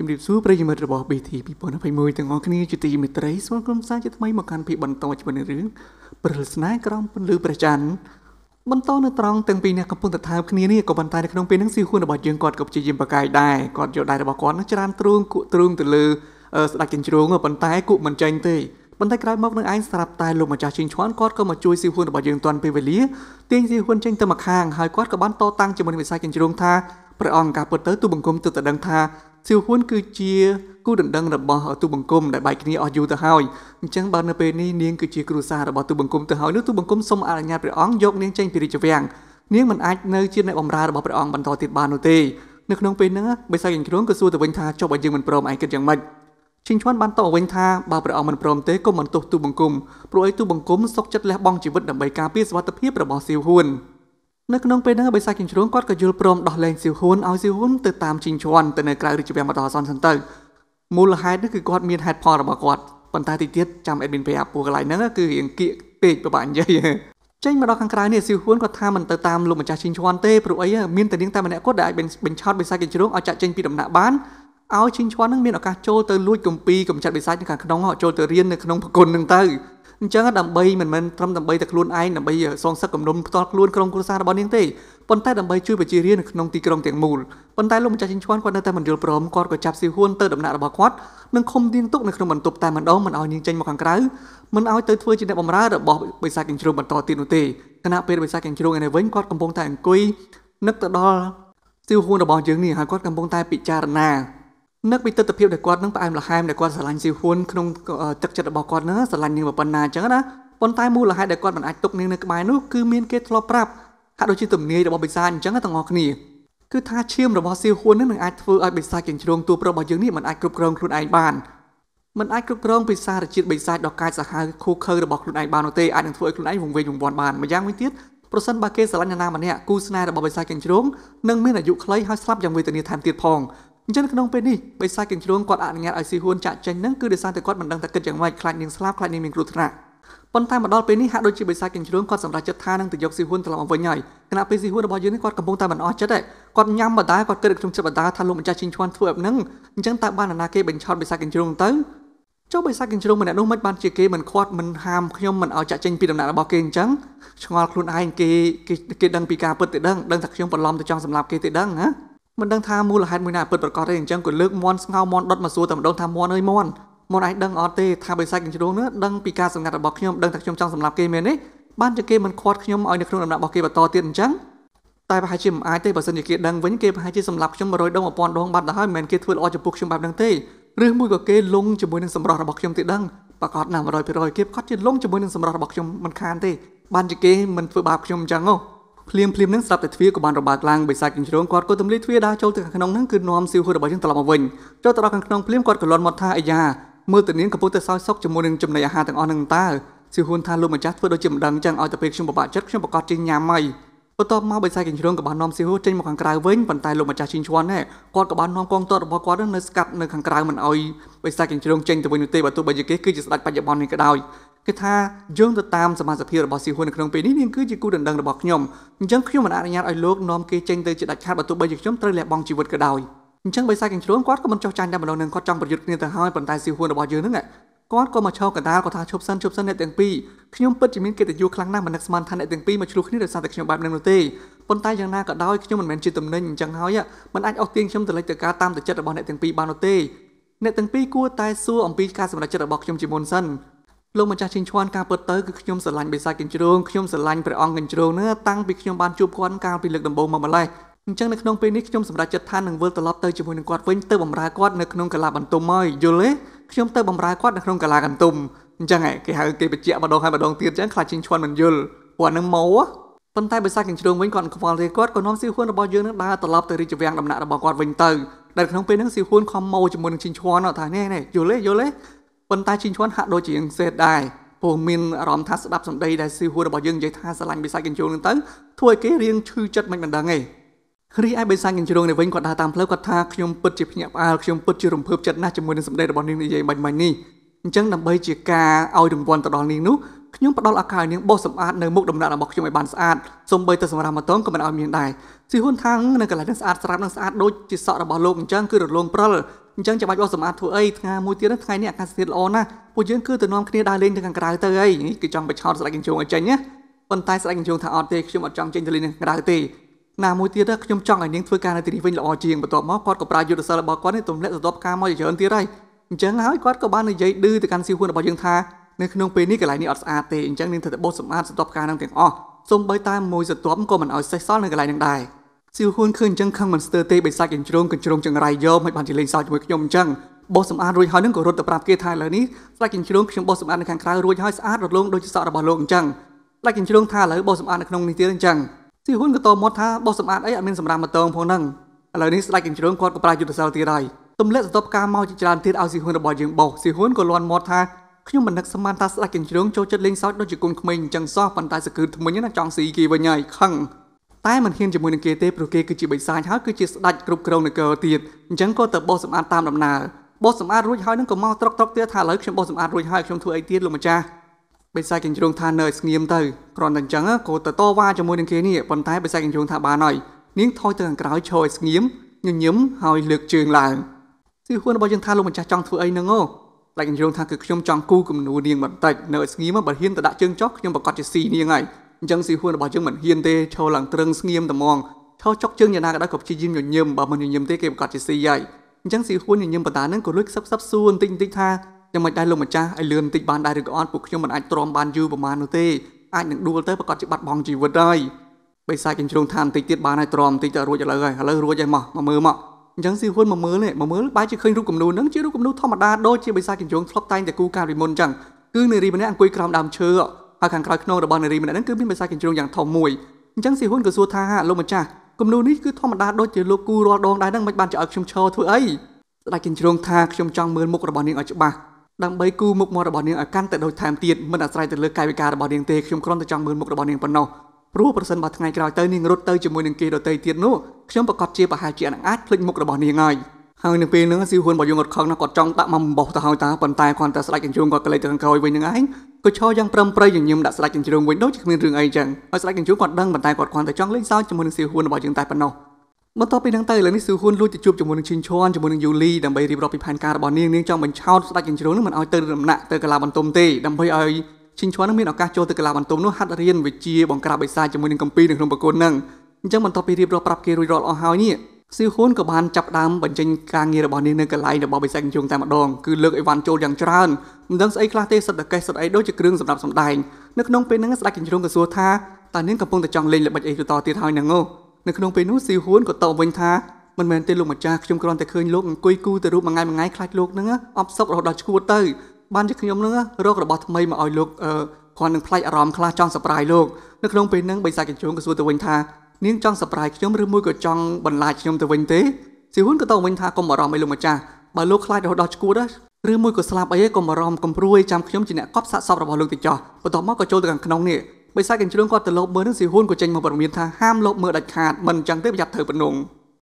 ជំរាបសួរប្រិយមិត្តរបស់ BT 2021ទាំងអស់គ្នាជាទីមេត្រីស្វាគមន៍សាជាថ្មីមកកាន់ភាពបន្តជាមួយនឹងរឿងព្រលស្នេហ៍ក្រំពន្លឺព្រះច័ន្ទបន្តនៅត្រង់ទាំងពីរអ្នកកំពុងតែថើបគ្នានេះក៏ប៉ុន្តែនៅក្នុងពេលហ្នឹងស៊ីហ៊ុនរបស់យើងគាត់ក៏ព្យាយាមបកកាយដែរគាត់យកដៃរបស់គាត់នឹងច្រានទ្រូងគក់ទ្រូងទៅលើស្ដាច់ចិញ្ជ្រងប៉ុន្តែគក់មិនចេញទេប៉ុន្តែក្រោយមកនឹងឯងស្រាប់តែលោកម្ចាស់ជិញឈွန်គាត់ក៏មកជួយស៊ីហ៊ុនរបស់យើងតាន់ពេលវេលាទាញស៊ីហ៊ុនចេញទៅមកខាងហើយគាត់ក៏បានត តាំងជាមួយនឹងវិស័យចិញ្ជ្រងថាព្រះអង្គការពុតទៅទូបង្គំទៅតដឹងថាសៀវហ៊ុនគឺជាគូដណ្ដឹងរបស់ទូបង្គំដែលបែកគ្នាអស់យូរទៅហើយអញ្ចឹងបើនៅពេលនេះនាងគឺជាគ្រួសាររបស់ទូបង្គំទៅហើយនោះទូបង្គំសូមអនុញ្ញាតព្រះអង្គយកនាងចេញពីរាជវាំងនាងមិនអាចនៅជាអ្នកបម្រើរបស់ព្រះអង្គបន្តទៀតបាននោះទេនៅក្នុងពេលហ្នឹងបិសាចអញ្ជ្រងក៏សួរទៅវិញថាចុះបើយើងមិនព្រមឯងគិតយ៉ាងម៉េចឈិងឈ្វាន់បានតបវិញថាបើព្រះអង្គមិនព្រមទេក៏មិនទោសទូបង្គំព្រោះឯទូបង្គំសុកចិត្តលះបង់ជីវិតដើម្បីការពារសុវត្ថិភាពរបស់សៀវហ៊ុន។នៅក្នុងពេលហ្នឹងបិសាចជិញ្ជ្រងគាត់ក៏យល់ព្រមដោះលែងសៀវហ៊ុនឲ្យសៀវហ៊ុនទៅតាមជីងជន់ទៅនៅក្រៅរាជវាំងមតអាសនសិនទៅមូលហេតុនេះគឺគាត់មានហេតុផលរបស់គាត់ប៉ុន្តែទីទៀតចាំអេដមីនប្រាប់ពួកកន្លែងហ្នឹងគឺរៀងគៀកពេកប្របាក់និយាយចេញមកដល់ខាងក្រៅនេះសៀវហ៊ុនគាត់ថាមិនទៅតាមលោកម្ចាស់ជីងជន់ទេព្រោះអីមានតែនាងតែម្នាក់គាត់ដែលអាចបញ្ឆោតបិសាចជិញ្ជ្រងឲ្យចាក់ចេញពីដំណាក់បានឲ្យជីងជន់ហ្នឹងមានឱកាសចូលទៅលួចកំពីកំចាត់បិសាចនៅខាងក្នុងចូលទៅរៀននៅក្នុងប្រគុណហ្នឹងទៅអញ្ចឹងដើម្បីមិនមែនត្រឹមដើម្បីតែខ្លួនឯងដើម្បីសងសឹកគំនុំផ្ទាល់ខ្លួនក្រុមគ្រួសាររបស់នាងទេប៉ុន្តែដើម្បីជួយប្រជារាស្ត្រនៅក្នុងទីក្រុងទាំងមូលប៉ុន្តែលោកម្ចាស់ជិញឈ្វាន់គាត់នៅតែមិនយល់ព្រមគាត់ក៏ចាប់ស៊ីហ៊ួនទៅដំណាក់របស់គាត់និងឃុំនាងទុកនៅក្នុងបន្ទប់តែម្ដងមិនឲ្យនាងចេញមកខាងក្រៅមិនឲ្យទៅធ្វើជាអ្នកបម្រើរបស់បិសាចកញ្ជ្រោងបន្តទៀតនោះទេខណៈពេលបិសាចកញ្ជ្រោងឯនេះវិញគាត់កំពុងតែអង្គុយនឹកទៅដល់ស៊ីហ៊ួនរបស់យើងនេះហើយគាត់កំពុងតែ ពិចារណានឹកពីទស្សនភាពដែលគាត់នឹងផ្អែមល្ហែមដែលគាត់ស្រឡាញ់ស៊ីហ៊ុនក្នុងទឹកចិត្តរបស់គាត់ហ្នឹងស្រឡាញ់នាងប៉ុណ្ណាអញ្ចឹងណាប៉ុន្តែមូលហេតុដែលគាត់មិនអាចទុកនាងនៅក្បែរនោះគឺមានគេធ្លាប់ប្រាប់ហាក់ដូចជាទំនាយរបស់បិសាចអញ្ចឹងទាំងអស់គ្នាគឺថាឈាមរបស់ស៊ីហ៊ុននឹងអាចធ្វើឲ្យបិសាចកញ្ជ្រងតួប្រុសរបស់យើងនេះមិនអាចគ្រប់គ្រងខ្លួនឯងបានមិនអាចគ្រប់គ្រងពីសារជាតិបិសាចដ៏កាចសាហាវខូខើរបស់ខ្លួនឯងបាននោះទេអាចនឹងធ្វើឲ្យខ្លួនឯងវង្វេងវង្វាន់បានម្យ៉ាងវិញទៀតប្រសិនបើគេស្រឡាញ់អ្នកណាម្នាក់គូស្នេហ៍របស់បិសាចកញ្ជ្រងនឹងមានអាយុខ្លីហើយស្លាប់យ៉ាងវេទនាថែមទៀតផងអញ្ចឹងក្នុងពេលនេះបិសាចកញ្ជ្រោងគាត់អនុញ្ញាតឲ្យស៊ីហ៊ុនចាក់ចេញនឹងគឺដោយសារតែគាត់មិនដឹងថាគិតយ៉ាងម៉េចខ្លាចនាងស្លាប់ខ្លាចនាងមានគ្រោះថ្នាក់ប៉ុន្តែមកដល់ពេលនេះហាក់ដូចជាបិសាចកញ្ជ្រោងគាត់សម្រេចចិត្តថានឹងទៅយកស៊ីហ៊ុនត្រឡប់មកវិញហើយគណៈពេលស៊ីហ៊ុនរបស់យើងនេះគាត់កំពុងតែមិនអស់ចិត្តទេគាត់ញ៉ាំបដាគាត់គិតក្នុងចិត្តបដាថាលោកម្ចាស់ជីងឈ្វាន់ធ្វើបែបហ្នឹងអញ្ចឹងតើបានអាណាគេបញ្ឆោតបិសាចកញ្ជ្រោងទៅចុះបិសាចកញ្ជ្រោងម្នាក់នោះមិនបានជាគេមិនខាត់មិនហាមខ្ញុំមិនឲ្យចាក់ចេញពីដំណាក់របស់គេអញ្ចឹងឆ្ងល់ខ្លួនឯងគេគេដឹងពីការពិតទៅដឹងដឹងថាខ្ញុំបន្លំទៅចង់សម្លាប់គេទៅដឹងណាមិនដឹងថាមូលហេតុមួយណាពិតប្រកបទេអញ្ចឹងក៏លើកមន់ស្ងោមន់ដុតមកសួរតែម្ដងថាមន់អើយមន់មន់ឯងដឹងអត់ទេថាបិសាចកញ្ជ្រោងនោះដឹងពីការសម្ងាត់របស់ខ្ញុំដឹងថាខ្ញុំចង់សម្លាប់គេមែនទេបានជាគេមិនខ្វាត់ខ្ញុំឲ្យនៅក្នុងដំណាក់របស់គេបន្តទៀតអញ្ចឹងតែប្រហែលជាមិនអាចទេបើសិនជាគេដឹងវិញគេប្រហែលជាសម្លាប់ខ្ញុំ100ដង1000ដងបាត់ទៅហើយមិនមែនគេធ្វើល្អចំពោះខ្ញុំបែបហ្នឹងទេឬមួយក៏គេលងជាមួយនឹងសម្រស់របស់ខ្ញុំទេដឹងប្រកាសណា100%គេប្រកាសជាលងជាមួយនឹងសម្រស់របស់ខ្ញុំមិនខានទេបានជាគេមិនធ្វើបាបខ្ញុំអញ្ចឹងហ៎ភ្លាមភ្លាមនឹងស្រាប់តែទ្វារក៏បានរបាក់ឡើងបិសាចកញ្ជ្រងគាត់ក៏ទម្លាយទ្វារដើរចូលទៅខាងក្នុងនឹងគឺនាំសៀវហ៊ុនរបស់យើងត្រឡប់មកវិញចូលទៅដល់ខាងក្នុងភ្លាមគាត់ក៏លន់មកថាអាយ៉ាមើលតានាងកំពុងតែសោយសុខជាមួយនឹងចំណីអាហារទាំងអស់នឹងតើសៀវហ៊ុនថាលោកម្ចាស់ធ្វើដូចជាមិនដឹងចឹងឲ្យតែពេលខ្ញុំពិបាកចិត្តខ្ញុំប្រកាសចេញញ៉ាំហើយបន្ទាប់មកបិសាចកញ្ជ្រងក៏បាននាំសៀវហ៊ុនចេញមកខាងក្រៅវិញប៉ុន្តែលោកម្ចាស់ជីងឈွန်ណែគាត់ក៏បាននាំកងទ័ពរបស់គាត់នៅស្កាត់នៅខាងក្រៅមិនឲ្យបិសាចកញ្ជ្រងចេញទៅវិញនោះទេបើទោះបីជាគេគឺជាស្ដេចបច្ចុប្បន្ននេះក៏ដោយគឺថាយើងទៅតាមសមាជិករបស់ស៊ីហ៊ុននៅក្នុងពេលនេះនាងគឺជាគូដណ្ដឹងរបស់ខ្ញុំអញ្ចឹងខ្ញុំមិនអនុញ្ញាតឲ្យលោកនាំគេចេញទៅជាដាច់ខាតបើទោះបីជាខ្ញុំត្រូវលះបង់ជីវិតក៏ដោយអញ្ចឹងបិសាចកញ្ជ្រោមគាត់ក៏មិនចោះចាញ់ដែរម្ដងនឹងគាត់ចង់ប្រយុទ្ធគ្នាទៅហើយប៉ុន្តែស៊ីហ៊ុនរបស់យើងហ្នឹងគាត់ក៏មកឈរកណ្ដាលគាត់ថាឈប់សិនឈប់សិនអ្នកទាំងពីរខ្ញុំពិតជាមានកិត្តិយសខ្លាំងណាស់មិននឹកស្មានថាអ្នកទាំងពីរមកឆ្លោះគ្នាដោយសារតែខ្ញុំបែបហ្នឹងនោះទេប៉ុន្តែយ៉ាងណាក៏ដោយខ្ញុំមិនមែនជាទំនិញអញ្ចឹងហើយมันអាចអស់ទាញខ្ញុំទៅលិចទៅការតាមទឹកចិត្តរបស់អ្នកទាំងពីរបាននោះទេអ្នកទាំងពីរគួរតែសួរអំពីការសម្រេចចិត្តរបស់ខ្ញុំជាមុនសិនលោកម្ចាស់ជិញឈွမ်းការពិតទៅគឺខ្ញុំស្រឡាញ់បិសាចកញ្ជ្រោងខ្ញុំស្រឡាញ់ព្រះអង្គកញ្ជ្រោងនេះតាំងពីខ្ញុំបានជួបគាត់កាលពីលើកដំបូងមកម្ល៉េះអញ្ចឹងនៅក្នុងពេលនេះខ្ញុំសម្រេចចិត្តថានឹងវិលត្រឡប់ទៅជាមួយនឹងគាត់វិញទៅបម្រើគាត់នៅក្នុងកាលាបន្ទុំហើយយល់ទេខ្ញុំទៅបម្រើគាត់នៅក្នុងកាលាបន្ទុំអញ្ចឹងឯងគេហៅគេបញ្ជាក់ម្ដងហើយម្ដងទៀតអញ្ចឹងខ្លាចជិញឈွမ်းមិនយល់ព្រោះនឹងម៉ូប៉ុន្តែបិសាចកញ្ជ្រោងវិញគាត់ខ្វល់ទេគាត់ក៏នាំសៀវហ៊ុនរបស់យើងនឹងដើរត្រឡប់ទៅរាជវាំងដំណាក់របស់គាត់វិញទៅដែលក្នុងពេលហ្នឹងសៀវហ៊ុនខំម៉ូជាមួយនឹងជិញឈွမ်းថានេះនេះយល់ទេយល់ទេប៉ុន្តែជីងឈွန်ហាក់ដូចជាងសេតដែរពោលមានអារម្មណ៍ថាស្ដាប់សម្ដីដែលស៊ីហួររបស់យើងនិយាយថាស្រឡាញ់បិសាចកញ្ជូលនឹងទៅធ្វើឲ្យគេរៀងឈឺចិត្តមិនបណ្ដឹងទេរីឯបិសាចកញ្ជូលនេះវិញគាត់ដើរតាមផ្លូវគាត់ថាខ្ញុំពិតជាភ្ញាក់ផ្អើលខ្ញុំពិតជារំភើបចិត្តណាស់ជាមួយនឹងសម្ដីរបស់នាងនិយាយបាញ់បាញ់នេះអញ្ចឹងដើម្បីជាការឲ្យរង្វាន់ទៅដល់នាងនោះខ្ញុំផ្ដល់ឱកាសឲ្យនាងបោសសម្អាតនៅមុខដំណាក់របស់ខ្ញុំឲ្យបានស្អាតសូម្បីតែសម្រាប់ម៉ូតងក៏មិនឲ្យមានដែរស៊ីហ៊ុនថាងនៅកន្លែងនេះស្អាតស្រាប់នឹងស្អាតដូចជាសក់របស់លោកអញ្ចឹងគឺរលោងព្រិលអញ្ចឹងចាំបាច់បោះសម្អាតធ្វើអីថ្ងៃមួយទៀតថ្ងៃនេះអាកាសធាតុល្អណាស់ពួកយើងគឺទៅនាំគ្នាដើរលេងទៅខាងក្រៅទៅអីគឺចង់បិឆោតស្ដេចកញ្ជងឲ្យចេញណាប៉ុន្តែស្ដេចកញ្ជងថាអត់ទេខ្ញុំអត់ចង់ចេញទៅលេងខាងក្រៅទេណាមួយទៀតខ្ញុំចង់ឲ្យនាងធ្វើការនៅទីនេះវិញល្អជាងបន្ទាប់មកគាត់ក៏ប្រើយុទ្ធសាស្ត្ររបស់គាត់នេះទម្លាក់សតបការមកច្រើនទៀតហើយអញ្ចឹងហើយគាត់ក៏បាននិយាយឌឺទៅកាន់សៀវហ៊ុនរបស់យើងថានៅក្នុងពេលនេះកន្លែងនេះអត់ស្អាតទេអញ្ចឹងនាងត្រូវតែបោសសម្អាតសតបការនឹងទាំងអស់សូម្បីតែមួយសតបក៏មិនឲ្យសេះសល់នៅកន្លែងនឹងដែរសៀវហ៊ុនឃើញអញ្ចឹងខឹងមិនស្ទើរទេបិសាច់កញ្ជ្រោងកញ្ជ្រោងចង្រៃយកមិនបានជលេងសើចជាមួយខ្ញុំអញ្ចឹងបោះសម្អាតរួចហើយនឹងក៏រត់ទៅប្រាប់គេថាឥឡូវនេះស្ដេចកញ្ជ្រោងខ្ញុំបោះសម្អាតនៅខាងក្រៅរួចហើយស្អាតរលោងដូចជាសក់របស់លោកអញ្ចឹងស្ដេចកញ្ជ្រោងថាឥឡូវបោះសម្អាតនៅក្នុងនេះទៀតអញ្ចឹងសៀវហ៊ុនក៏តមាត់ថាបោះសម្អាតអីអត់មានសម្រាប់មកតងផងហ្នឹងឥឡូវនេះស្ដេចកញ្ជ្រោងគាត់ក៏ប្រើយុទ្ធសាស្ត្រទៀតហើយទម្លាក់សន្ទប់ការមកជាច្រើនទៀតឲ្យសៀវហ៊ុនរបស់យើងបោះសៀវហ៊ុនក៏លន់មាត់ថាខ្ញុំមិននឹកស្មានថាស្ដេចកញ្ជ្រោងចូលចិត្តលេងសើចដូចជាកូនក្មេងអញ្ចឹងសោះប៉ុន្តែសគឺថ្មិញណាចង់ស៊ីគេវិញហើយខឹងតែមិនហ៊ានជាមួយនឹងគេទេព្រោះគេគឺជាបិសាចហើយគឺជាស្ដេចគ្រប់គ្រងនគរទៀតអញ្ចឹងក៏ទៅបោះសម្អាតតាមដំណើរបោះសម្អាតរួចហើយនឹងក៏មកត្រុកត្រុកទៀតថាឥឡូវខ្ញុំបោះសម្អាតរួចហើយខ្ញុំធ្វើអីទៀតលោកម្ចាស់បិសាចកញ្ជ្រងថានៅស្ងៀមទៅគ្រាន់តែអញ្ចឹងក៏ទៅតវ៉ាជាមួយនឹងគេនេះប៉ុន្តែបិសាចកញ្ជ្រងថាបានហើយនាងថយទៅខាងក្រោយឈរឲ្យស្ងៀមញញឹមហើយលើកជើងឡើងស៊ីហ៊ួនរបស់យើងថាលោកម្ចាស់ចង់ធ្វើអីនឹងអូតែកញ្ជ្រងថាគឺខ្ញុំចង់គូគំនូនាងបន្តិចនៅឲ្យស្ងៀមបើហ៊ានទៅដាក់ជើងចុះខ្ញុំប្រកាសជាស៊ីនាងហើយអញ្ចឹងស៊ីហ៊ួនរបស់យើងមិនហ៊ានទេឈរឡើងត្រឹងស្ងៀមត្មងឈរចុកជើងយ៉ាងណាក៏ដោយក៏ព្យាយាមញញឹមបើមិនញញឹមទេគេប្រកាសជាស៊ីហើយអញ្ចឹងស៊ីហ៊ួនញញឹមបណ្ដាហ្នឹងក៏លួចខ្សឹបខ្សឹបសួរបន្តិចបន្តិចថាយ៉ាងម៉េចដែរលោកម្ចាស់ឲ្យលឿនបន្តិចបានដែរឬក៏អត់ពួកខ្ញុំមិនអាចទ្រាំបានយូរប្រហែលនោះទេអាចនឹងដួលទៅប្រកាសជាបាត់បង់ជីវិតហើយបិសាចកញ្ជ្រងថាបន្តិចទៀតបានហើយទ្រាំបន្តិចទៅរួចឥឡូវហើយឥឡូវរួចហើយមកមកមើលមកអញ្ចឹងស៊ីហ៊ុនមកមើលមកមើលបែរជាឃើញរូបគំនូហ្នឹងជារូបគំនូធម្មតាដូចជាបិសាចកញ្ជ្រងធ្លាប់តែងតែគូការពីមុនអញ្ចឹងគឺនារីម្នាក់អង្គុយក្រោមដើមឈើហើយខាងក្រោយខ្នងរបស់នារីម្នាក់ហ្នឹងគឺមានភាសាកញ្ជ្រោងយ៉ាងធំមួយអញ្ចឹងស៊ីហ៊ុនក៏សួរថាលោកម្ចាស់គំនូនេះគឺធម្មតាដូចជាលោកគូរាល់ដងដែរហ្នឹងមិនបានជាឲ្យខ្ញុំឈរធ្វើអីស្ដេចកញ្ជ្រោងថាខ្ញុំចង់មើលមុខរបស់នាងឲ្យច្បាស់ដើម្បីគូមុខមាត់របស់នាងឲ្យកាន់តែដូចថែមទៀតមិនអាស្រ័យទៅលើកាយវិការរបស់នាងទេខ្ញុំគ្រាន់តែចង់មើលមុខរបស់នាងប៉ុណ្ណោះព្រោះប្រសិនបើថ្ងៃក្រោយទៅនាងរត់ទៅជាមួយនឹងគេដទៃទៀតនោះខ្ញុំប្រកាសជាប្រហែលជានឹងអាចភ្លេចមុខរបស់នាងហើយហើយនៅពេលហ្នឹងស៊ីហ៊ុនរបស់យើងអត់ខឹងណាគាត់ចង់ដាក់មកបំបោះទៅហើយតាប៉ុន្តែគាត់តែស្ដេចកញ្ជូងគាត់ក៏លេចទៅខាងក្រោយវិញហ្នឹងឯងក៏ឈរយ៉ាងប្រឹមប្រៃញញឹមដាក់ស្ដេចចិញ្ជ្រងវិញដូចជាគ្មានរឿងអីចឹងហើយស្ដេចចិញ្ជ្រងគាត់ដឹងប៉ុន្តែគាត់គ្រាន់តែចង់លេងសើចជាមួយនឹងសៀហ៊ួនរបស់យើងតែប៉ុណ្ណោះបន្ទាប់ពីនឹងទៅឥឡូវនេះសៀហ៊ួនលួចទៅជួបជាមួយនឹងឈិនឈွန်ជាមួយនឹងយូលីដើម្បីរៀបរាប់ពីផែនការរបស់នាងនាងចង់បញ្ឆោតស្ដេចចិញ្ជ្រងនឹងមិនឲ្យទៅដំណាក់ទៅកាលាបន្ទុំទេដើម្បីឲ្យឈិនឈွန်នឹងមានឱកាសចូលទៅកាលាបន្ទុំនោះហាត់រៀនវិជ្ជាបង្ក្រាបបិសាចជាមួយនឹងកម្ពីនៅក្នុងប្រគុណនឹងអញ្ចឹងបន្ទាប់ពីរៀបរាប់ប្រាប់គេរួចរាល់អស់ហើយនេះស៊ីហ៊ុនក៏បានចាប់ដើមបញ្ចេញការងាររបស់នេះនៅកន្លែងរបស់បិសាចជុងតែម្ដងគឺលើកអីវ៉ាន់ចូលយ៉ាងច្រើនមិនដឹងស្អីខ្លះទេសិតតកេះសិតអីដូចជាគ្រឿងសម្រាប់សម្ដែងនៅក្នុងពេលហ្នឹងស្ដេចជញ្ជ្រងក៏សួរថាតើនាងកំពុងតែចង់លេងល្បិចអីទៅតទៀតហើយហ្នឹងអូនៅក្នុងពេលនោះស៊ីហ៊ុនក៏តបវិញថាមិនមែនទេលោកម្ចាស់ខ្ញុំគ្រាន់តែឃើញលោកអង្គុយគូទៅរូបមួយថ្ងៃមួយថ្ងៃខ្លាចលោកហ្នឹងអបសុករហូតដល់ឈួតទៅបានជាខ្ញុំហ្នឹងរករបស់ថ្មីមកឲ្យលោកអឺគ្រាន់នឹងផ្លាច់អារម្មណ៍ខ្លះចង់សប្រាយលោកនៅក្នុងពេលហ្នឹងបិសាចជញ្ជ្រងក៏សួរទៅវិញថានាងចង់សប្រាយខ្ញុំឬមួយក៏ចង់បន្លាចខ្ញុំទៅវិញទេស៊ីហ៊ុនក៏តបវិញថាកុំអារម្មណ៍អីលោកម្ចាស់បើលោកខ្លាចរហូតដល់ឈួតឬមួយក៏ស្លាប់អីកុំអារម្មណ៍កំព្រួយចាំខ្ញុំជាអ្នកកប់សាកសពរបស់លោកទៅចោះបន្ទាប់មកក៏ចូលទៅខាងក្នុងនេះបិសាចកញ្ជ្រងគាត់ទៅលបមើលនឹងស៊ីហ៊ុនក៏ចេញមកព័ត៌មានថាហាមលបមើលដាច់ខាតមិនអញ្ចឹងទេប្រយ័ត្នត្រូវបំណង